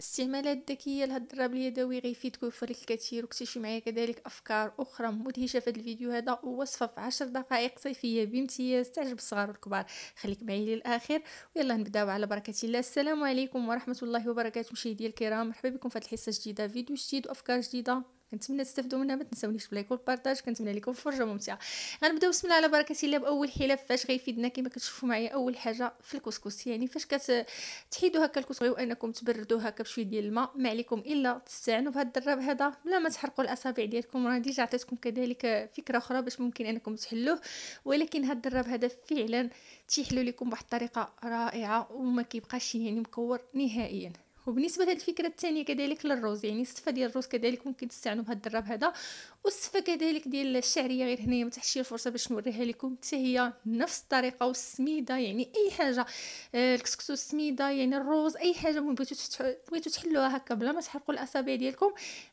استعمالات ذكيه الدراب اليدوي غيفيدك ويوفر لك الكثير وكتشي معايا كذلك افكار اخرى مدهشه في الفيديو هذا ووصفه في 10 دقائق صيفيه بامتياز تعجب الصغار والكبار خليك معايا للاخر ويلا نبداو على بركه الله السلام عليكم ورحمه الله وبركاته مشاهدي الكرام مرحبا بكم في هذه الحصه الجديده فيديو جديد وافكار جديده كنتمنى تستافدوا منها ما تنساونيش بلايك والبارطاج كنتمنى لكم فرجه ممتعه غنبداو بسم الله على بركه الله باول حلف فاش غيفيدنا كما كتشوفوا معايا اول حاجه في الكسكس يعني فاش كتحيدوا هكا الكسكس وانكم تبردوه هكا بشويه ديال الماء ما عليكم الا تستعنوا بهذا الدراب هذا بلا ما تحرقوا الاصابع ديالكم راه ديجا عطيتكم كذلك فكره اخرى باش ممكن انكم تحلوه ولكن هذا الدراب هذا فعلا تيحلو لكم بواحد الطريقه رائعه وما كيبقاش يعني مكور نهائيا وبالنسبه لهاد الفكره الثانيه كذلك للروز يعني السفه ديال الروز كذلك ممكن تستعملوا بهذا الدراب هذا والسفه كذلك ديال الشعريه غير هنايا ما الفرصه باش نوريها لكم حتى هي نفس الطريقه والسميده يعني اي حاجه آه، الكسكسو السميده يعني الروز اي حاجه بغيتو بغيتو تحلوها هكا بلا ما تحرقوا الاصابع ديالكم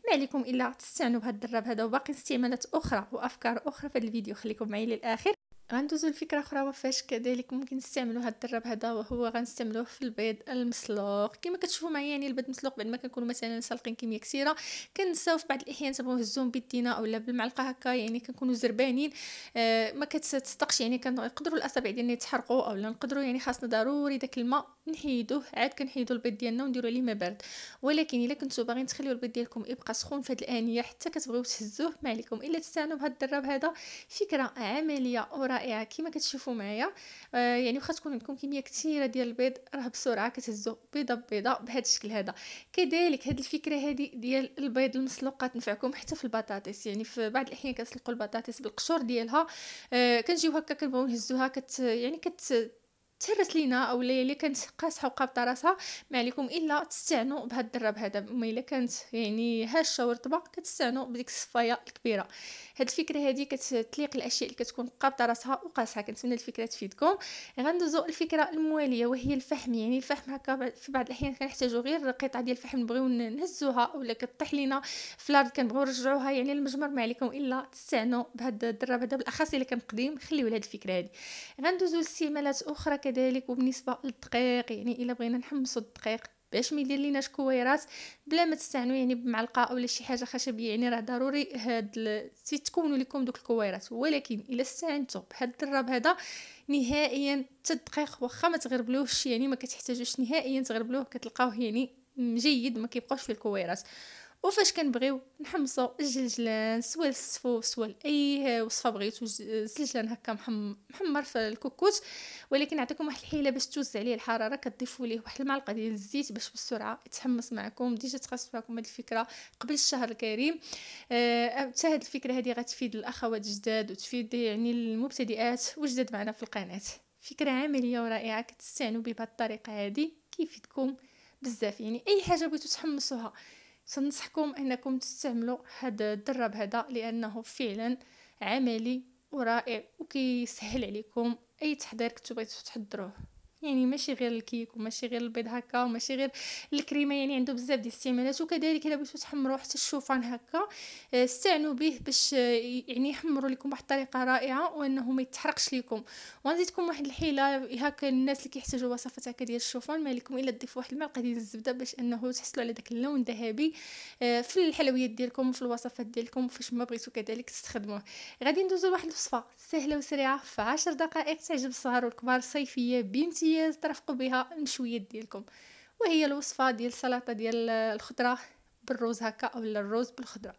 ما عليكم الا تستعملوا بهذا الدراب هذا وباقي استعمالات اخرى وافكار اخرى في الفيديو خليكم معايا للاخر غندوزو لفكره اخرى وفاش كذلك ممكن نستعملو هاد الدراب هذا وهو غنستعملوه في البيض المسلوق كما كتشوفوا معايا يعني البيض المسلوق بعد ما كنكونوا مثلا سالقين كميه كثيره كنساو في بعض الاحيان تبغوا نهزوهم بيدينا اولا بالمعلقه هكا يعني كنكونوا زربانين آه ما كتصدقش يعني كنقدروا الاصابع ديالنا يتحرقوا اولا نقدروا يعني خاصنا ضروري داك الماء نحيدوه عاد كنحيدو البيض ديالنا ونديرو عليه ما بارد ولكن الا كنتو باغيين تخليو البيض ديالكم يبقى سخون في هاد الانيه حتى كتبغيو تهزوه ما عليكم الا تستعنوا بهاد الدراب هذا فكره عمليه ورائعه رائعه كما كتشوفوا معايا آه يعني واخا تكون عندكم كميه كثيره ديال البيض راه بسرعه كتهزو بيضه بيضه بهذا الشكل هذا كذلك هذه الفكره هذه ديال البيض المسلوق تنفعكم حتى في البطاطس يعني في بعض الاحيان كنسلقوا البطاطس بالقشور ديالها آه كنجيو هكا كنبغيو نهزوها كت يعني كت تهرس لينا او اللي كانت قاصحه وقابطه راسها ما عليكم الا تستعنوا بهاد الدراب هذا ما الا كانت يعني هشه ورطبه كتستعنوا بديك الصفايه الكبيره هاد الفكره هذه كتليق الاشياء اللي كتكون قابطه راسها وقاصحه كنتمنى الفكره تفيدكم غندوزو الفكره المواليه وهي الفحم يعني الفحم هكا في بعض الاحيان كنحتاجو غير القطعه ديال الفحم نبغيو نهزوها ولا كطيح لينا في الارض كنبغيو نرجعوها يعني المجمر ما عليكم الا تستعنوا بهاد الدراب هذا بالاخص الا كان قديم خليو لهاد الفكره هذه غندوزو لاستعمالات اخرى كذلك وبالنسبه للدقيق يعني الا بغينا نحمصوا الدقيق باش ما يدير ليناش كويرات بلا ما تستعنوا يعني بمعلقه اولا شي حاجه خشبيه يعني راه ضروري هاد تكونوا لكم دوك الكويرات ولكن الا استعنتوا بهاد الدراب هذا نهائيا حتى الدقيق واخا ما تغربلوهش يعني ما كتحتاجوش نهائيا تغربلوه كتلقاوه يعني جيد ما كيبقاوش فيه الكويرات وفاش كنبغيو نحمصو الجلجلان سوا السفوف سوا اي وصفه بغيتو الجلجلان هكا محمر في الكوكوت ولكن نعطيكم واحد الحيله باش توزع عليه الحراره كتضيفوا ليه واحد المعلقه ديال الزيت باش بسرعه يتحمص معكم ديجا تخص معكم هذه الفكره قبل الشهر الكريم آه، حتى هذه الفكره هذه غتفيد الاخوات الجداد وتفيد يعني المبتدئات وجداد معنا في القناه فكره عمليه ورائعه كتستعنوا بها الطريقه هذه كيفيدكم بزاف يعني اي حاجه بغيتو تحمصوها سنصحكم انكم تستعملوا هذا الدراب هذا لانه فعلا عملي ورائع وكيسهل عليكم اي تحضير كنتو بغيتو تحضروه يعني ماشي غير الكيك وماشي غير البيض هكا وماشي غير الكريمه يعني عنده بزاف ديال الاستعمالات وكذلك الا بغيتو تحمروا حتى الشوفان هكا آه، استعنوا به باش آه، يعني يحمروا لكم بواحد الطريقه رائعه وانه ما يتحرقش لكم وغنزيدكم واحد الحيله هكا الناس اللي كيحتاجوا وصفات هكا ديال الشوفان ما لكم الا تضيفوا واحد الملعقه ديال الزبده باش انه تحصلوا على داك اللون الذهبي آه، في الحلويات ديالكم وفي الوصفات ديالكم فاش ما بغيتو كذلك تستخدموه غادي ندوزو لواحد الوصفه سهله وسريعه في 10 دقائق تعجب الصغار والكبار صيفيه بنتي امتياز ترفقوا بها المشويات ديالكم وهي الوصفه ديال سلطه ديال الخضره بالروز هكا اولا الروز بالخضره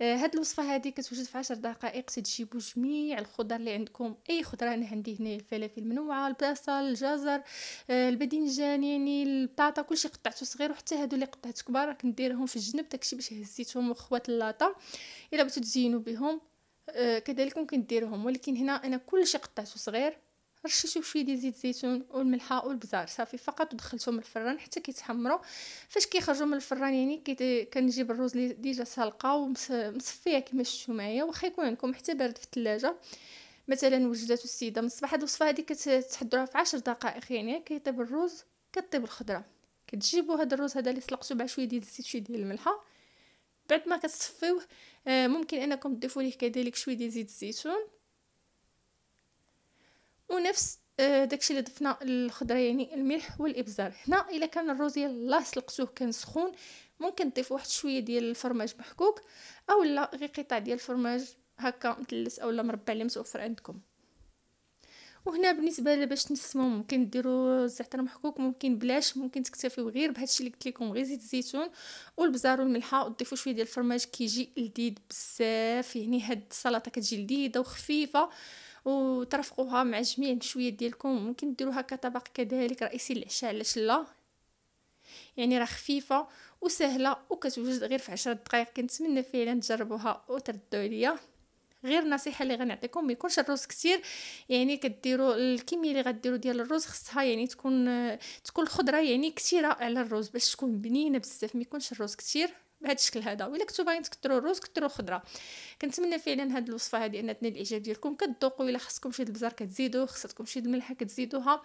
آه هاد الوصفه هادي كتوجد في عشر دقائق تجيبوا جميع الخضر اللي عندكم اي خضره انا عندي هنا الفلافل منوعه البصل الجزر آه الباذنجان يعني البطاطا كلشي قطعته صغير وحتى هادو اللي قطعت كبار راك نديرهم في الجنب داكشي باش هزيتهم وخوات اللاطه الا بغيتو تزينوا بهم آه كذلك ممكن ديرهم ولكن هنا انا كلشي قطعته صغير رشيتو شويه ديال زيت الزيتون والملحه والبزار صافي فقط ودخلتهم الفران حتى كيتحمروا فاش كيخرجوا من الفران يعني كنجيب الرز اللي ديجا سالقه ومصفيه كما شفتوا معايا واخا يكون عندكم حتى بارد في الثلاجه مثلا وجدات السيده من الصباح هاد الوصفه هادي كتحضروها في عشر دقائق يعني كيطيب الرز كطيب الخضره كتجيبوا هاد الرز هذا اللي سلقتو مع شويه ديال الزيت شويه ديال الملحه بعد ما كتصفيوه آه، ممكن انكم تضيفوا ليه كذلك شويه ديال زيت الزيتون ونفس آه، داكشي اللي ضفنا الخضره يعني الملح والابزار هنا الا كان الروز الله سلقتوه كان سخون ممكن تضيف واحد شويه ديال الفرماج محكوك اولا غير قطع ديال الفرماج هكا مثلث اولا مربع اللي متوفر عندكم وهنا بالنسبه باش نسمو ممكن ديروا الزعتر محكوك ممكن بلاش ممكن تكتفيو غير بهادشي اللي قلت لكم غير زيت الزيتون والبزار والملحه وتضيفوا شويه ديال الفرماج كيجي لذيذ بزاف يعني هاد السلطه كتجي لذيذه وخفيفه وترفقوها مع جميع شويه ديالكم ممكن ديروها كطبق كذلك رئيسي العشاء علاش لا يعني راه خفيفه وسهله وكتوجد غير في 10 دقائق كنتمنى فعلا تجربوها وتردوا عليا غير النصيحه اللي غنعطيكم ما يكونش الرز كثير يعني كديروا الكميه اللي غديروا ديال الرز خصها يعني تكون تكون الخضره يعني كثيره على الرز باش تكون بنينه بزاف ما يكونش الرز كثير بهذا الشكل هذا وإلا كنتو باغيين تكثروا الروز كثروا الخضره كنتمنى فعلا هاد الوصفه هذه ان تنال الاعجاب ديالكم كتذوقوا الا خصكم شي البزار كتزيدوه خصكم شي الملحه كتزيدوها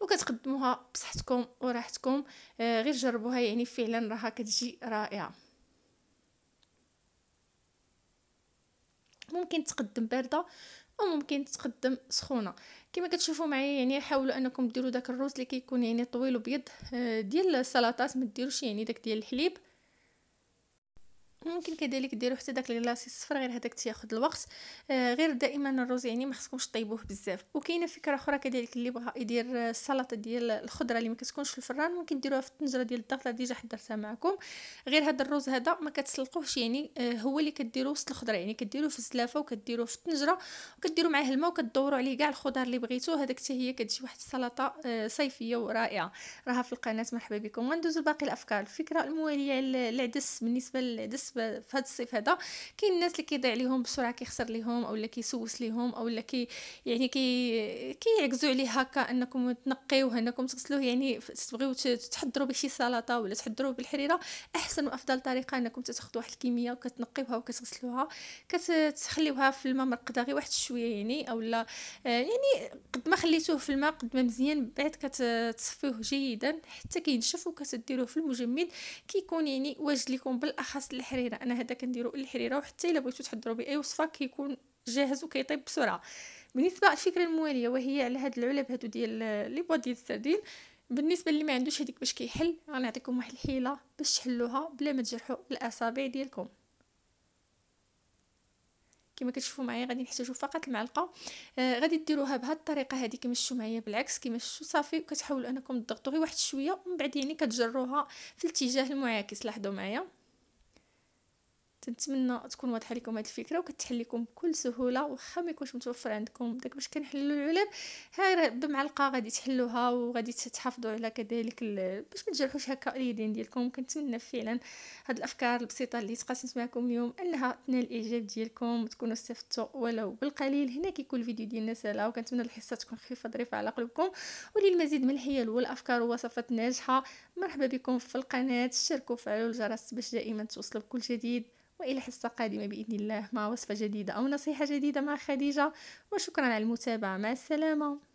وكتقدموها بصحتكم وراحتكم آه غير جربوها يعني فعلا راها كتجي رائعه ممكن تقدم بارده وممكن تقدم سخونه كما كتشوفوا معايا يعني حاولوا انكم ديروا داك الروز اللي كيكون يعني طويل وبيض آه، ديال السلطات ما ديروش يعني داك ديال الحليب ممكن كذلك ديروا حتى داك الكلاصي الصفر غير هذاك تياخذ الوقت آه غير دائما الرز يعني ما خصكمش طيبوه بزاف وكاينه فكره اخرى كذلك اللي بغى يدير السلطه ديال الخضره اللي ما كتكونش في الفران ممكن ديروها في الطنجره ديال الضغطه ديجا حضرتها معكم غير هذا الرز هذا ما كتسلقوهش يعني آه هو اللي كديروه وسط الخضره يعني كديروه في الزلافه وكديروه في الطنجره وكديروا معاه الماء وكدوروا عليه كاع الخضر اللي بغيتو هذاك حتى هي كتجي واحد السلطه آه صيفيه ورائعه راها في القناه مرحبا بكم غندوزو باقي الافكار الفكره المواليه للعدس بالنسبه للعدس في هذا الصيف هذا كاين الناس اللي كيضيع ليهم بسرعه كيخسر ليهم اولا كيسوس ليهم اولا كي يعني كي كيعكزوا عليه هكا انكم تنقيوه انكم تغسلوه يعني تبغيو تحضروا بشي سلطه ولا تحضروه بالحريره احسن وافضل طريقه انكم تاخذوا واحد الكميه وكتنقيوها وكتغسلوها كتخليوها في الماء مرقده غير واحد شويه يعني اولا آه، يعني قد ما خليتوه في الماء قد ما مزيان بعد كتصفيوه جيدا حتى كينشف وكتديروه في المجمد كيكون يعني واجد لكم بالاخص الحريره الحريره انا هذا كنديرو الحريره وحتى الا بغيتو تحضروا باي وصفه كيكون جاهز وكيطيب بسرعه بالنسبه الفكره المواليه وهي على هاد العلب هادو ديال لي بوا ديال السردين بالنسبه اللي ما عندوش هذيك باش كيحل غنعطيكم واحد الحيله باش تحلوها بلا ما تجرحوا الاصابع ديالكم كما كتشوفوا معايا غادي نحتاجوا فقط المعلقه آه غادي ديروها بهذه الطريقه هذه كما شفتوا معايا بالعكس كما شفتوا صافي وكتحاولوا انكم تضغطوا غير واحد شويه ومن بعد يعني كتجروها في الاتجاه المعاكس لاحظوا معايا كنتمنى تكون واضحه لكم هذه الفكره وكتحل لكم بكل سهوله واخا ما يكونش متوفر عندكم داك باش كنحلوا العلب ها بمعلقه غادي تحلوها وغادي تحافظوا على كذلك باش ما تجرحوش هكا اليدين ديالكم كنتمنى فعلا هاد الافكار البسيطه اللي تقاسمت معكم اليوم انها تنال الاعجاب ديالكم تكونوا استفدتوا ولو بالقليل هنا كيكون الفيديو ديالنا سهله وكنتمنى الحصه تكون خفيفه ظريفه على قلوبكم وللمزيد من الحيل والافكار ووصفات ناجحه مرحبا بكم في القناه شاركوا وفعلوا الجرس باش دائما توصلوا بكل جديد وإلى حصة قادمة بإذن الله مع وصفة جديدة أو نصيحة جديدة مع خديجة وشكرا على المتابعة مع السلامة